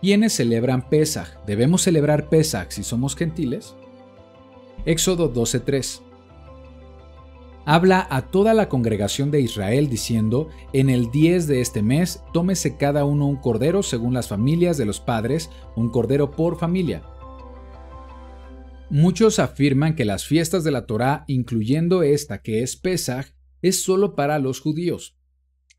¿Quiénes celebran Pesaj? ¿Debemos celebrar Pesaj si somos gentiles? Éxodo 12:3 Habla a toda la congregación de Israel diciendo, en el 10 de este mes tómese cada uno un cordero según las familias de los padres, un cordero por familia. Muchos afirman que las fiestas de la Torá, incluyendo esta que es Pesaj, es solo para los judíos,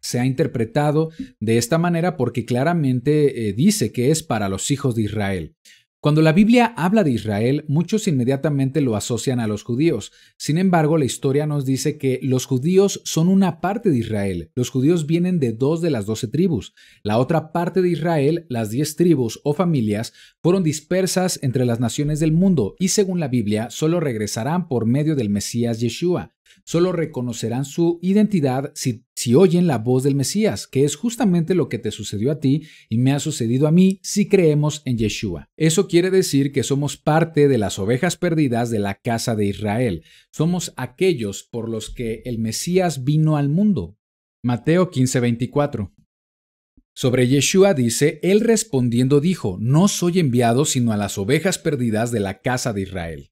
se ha interpretado de esta manera porque claramente eh, dice que es para los hijos de Israel. Cuando la Biblia habla de Israel, muchos inmediatamente lo asocian a los judíos. Sin embargo, la historia nos dice que los judíos son una parte de Israel. Los judíos vienen de dos de las doce tribus. La otra parte de Israel, las diez tribus o familias, fueron dispersas entre las naciones del mundo y según la Biblia, solo regresarán por medio del Mesías Yeshua. Solo reconocerán su identidad si, oyen la voz del Mesías, que es justamente lo que te sucedió a ti y me ha sucedido a mí si creemos en Yeshua. Eso quiere decir que somos parte de las ovejas perdidas de la casa de Israel. Somos aquellos por los que el Mesías vino al mundo. Mateo 15:24 sobre Yeshua dice, él respondiendo dijo, no soy enviado sino a las ovejas perdidas de la casa de Israel.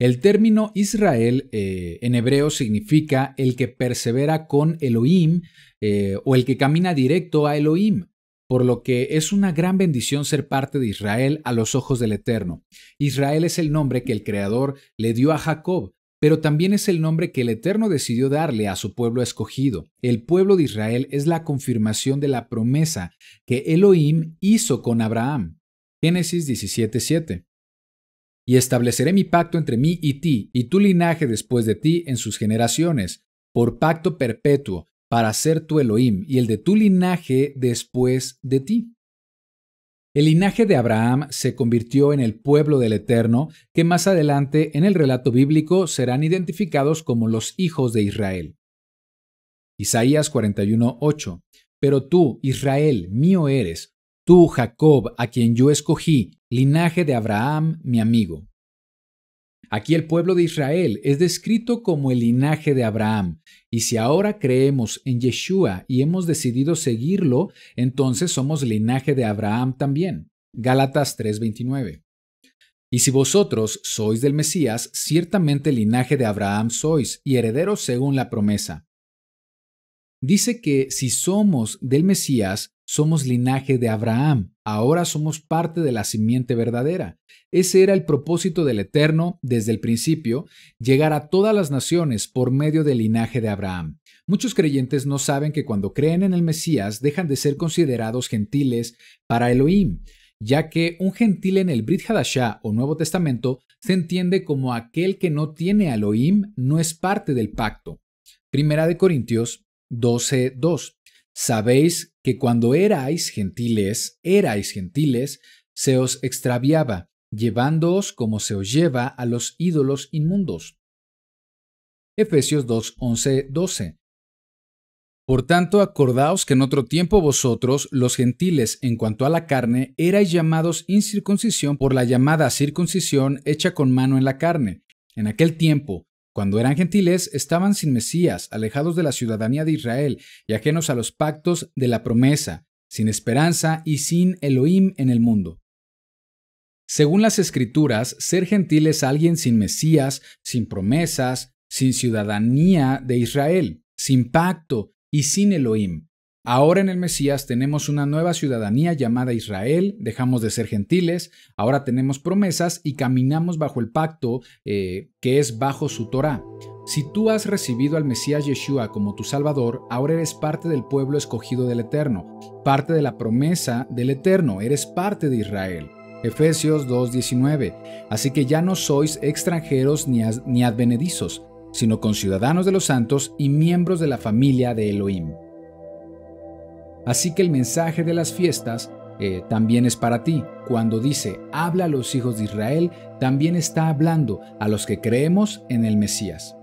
El término Israel eh, en hebreo significa el que persevera con Elohim eh, o el que camina directo a Elohim, por lo que es una gran bendición ser parte de Israel a los ojos del Eterno. Israel es el nombre que el Creador le dio a Jacob, pero también es el nombre que el Eterno decidió darle a su pueblo escogido. El pueblo de Israel es la confirmación de la promesa que Elohim hizo con Abraham. Génesis 17:7 y estableceré mi pacto entre mí y ti, y tu linaje después de ti en sus generaciones, por pacto perpetuo, para ser tu Elohim, y el de tu linaje después de ti. El linaje de Abraham se convirtió en el pueblo del Eterno, que más adelante en el relato bíblico serán identificados como los hijos de Israel. Isaías 41:8 Pero tú, Israel, mío eres, tú, Jacob, a quien yo escogí, linaje de Abraham, mi amigo. Aquí el pueblo de Israel es descrito como el linaje de Abraham, y si ahora creemos en Yeshua y hemos decidido seguirlo, entonces somos linaje de Abraham también. Gálatas 3:29. Y si vosotros sois del Mesías, ciertamente linaje de Abraham sois y herederos según la promesa dice que si somos del Mesías, somos linaje de Abraham, ahora somos parte de la simiente verdadera. Ese era el propósito del Eterno desde el principio, llegar a todas las naciones por medio del linaje de Abraham. Muchos creyentes no saben que cuando creen en el Mesías dejan de ser considerados gentiles para Elohim, ya que un gentil en el Brit Hadashah o Nuevo Testamento se entiende como aquel que no tiene Elohim, no es parte del pacto. Primera de Corintios 12.2. Sabéis que cuando erais gentiles, erais gentiles, se os extraviaba, llevándoos como se os lleva a los ídolos inmundos. Efesios 2.11.12. Por tanto, acordaos que en otro tiempo vosotros, los gentiles, en cuanto a la carne, erais llamados incircuncisión por la llamada circuncisión hecha con mano en la carne. En aquel tiempo, cuando eran gentiles, estaban sin Mesías, alejados de la ciudadanía de Israel y ajenos a los pactos de la promesa, sin esperanza y sin Elohim en el mundo. Según las escrituras, ser gentil es alguien sin Mesías, sin promesas, sin ciudadanía de Israel, sin pacto y sin Elohim. Ahora en el Mesías tenemos una nueva ciudadanía llamada Israel, dejamos de ser gentiles, ahora tenemos promesas y caminamos bajo el pacto eh, que es bajo su Torah. Si tú has recibido al Mesías Yeshua como tu Salvador, ahora eres parte del pueblo escogido del Eterno, parte de la promesa del Eterno, eres parte de Israel. Efesios 2.19. Así que ya no sois extranjeros ni, ni advenedizos, sino conciudadanos de los santos y miembros de la familia de Elohim. Así que el mensaje de las fiestas eh, también es para ti. Cuando dice, habla a los hijos de Israel, también está hablando a los que creemos en el Mesías.